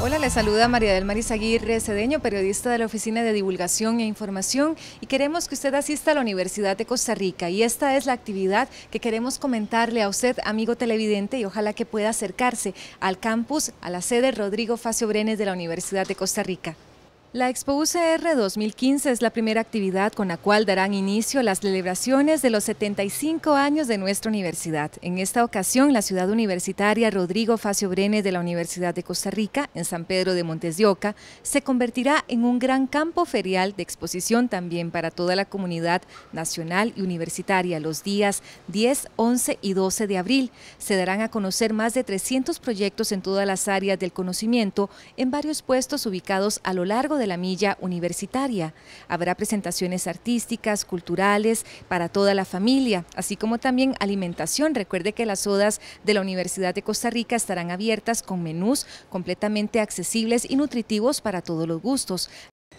Hola, le saluda María del Maris Aguirre Cedeño, periodista de la Oficina de Divulgación e Información y queremos que usted asista a la Universidad de Costa Rica y esta es la actividad que queremos comentarle a usted, amigo televidente, y ojalá que pueda acercarse al campus, a la sede Rodrigo Facio Brenes de la Universidad de Costa Rica. La Expo UCR 2015 es la primera actividad con la cual darán inicio las celebraciones de los 75 años de nuestra universidad. En esta ocasión, la ciudad universitaria Rodrigo Facio Brenes de la Universidad de Costa Rica, en San Pedro de Montes de Oca, se convertirá en un gran campo ferial de exposición también para toda la comunidad nacional y universitaria los días 10, 11 y 12 de abril. Se darán a conocer más de 300 proyectos en todas las áreas del conocimiento en varios puestos ubicados a lo largo de la Milla Universitaria. Habrá presentaciones artísticas, culturales para toda la familia, así como también alimentación. Recuerde que las sodas de la Universidad de Costa Rica estarán abiertas con menús completamente accesibles y nutritivos para todos los gustos.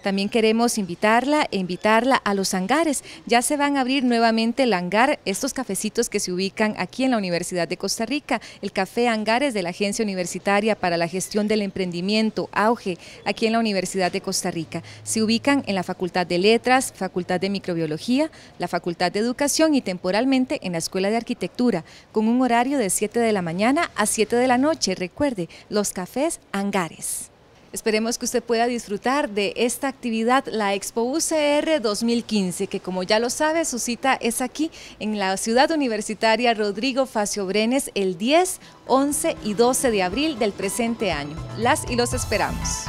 También queremos invitarla e invitarla a los hangares. Ya se van a abrir nuevamente el hangar, estos cafecitos que se ubican aquí en la Universidad de Costa Rica. El Café Hangares de la Agencia Universitaria para la Gestión del Emprendimiento, AUGE, aquí en la Universidad de Costa Rica. Se ubican en la Facultad de Letras, Facultad de Microbiología, la Facultad de Educación y temporalmente en la Escuela de Arquitectura, con un horario de 7 de la mañana a 7 de la noche. Recuerde, los cafés hangares. Esperemos que usted pueda disfrutar de esta actividad, la Expo UCR 2015, que como ya lo sabe, su cita es aquí en la ciudad universitaria Rodrigo Facio Brenes el 10, 11 y 12 de abril del presente año. Las y los esperamos.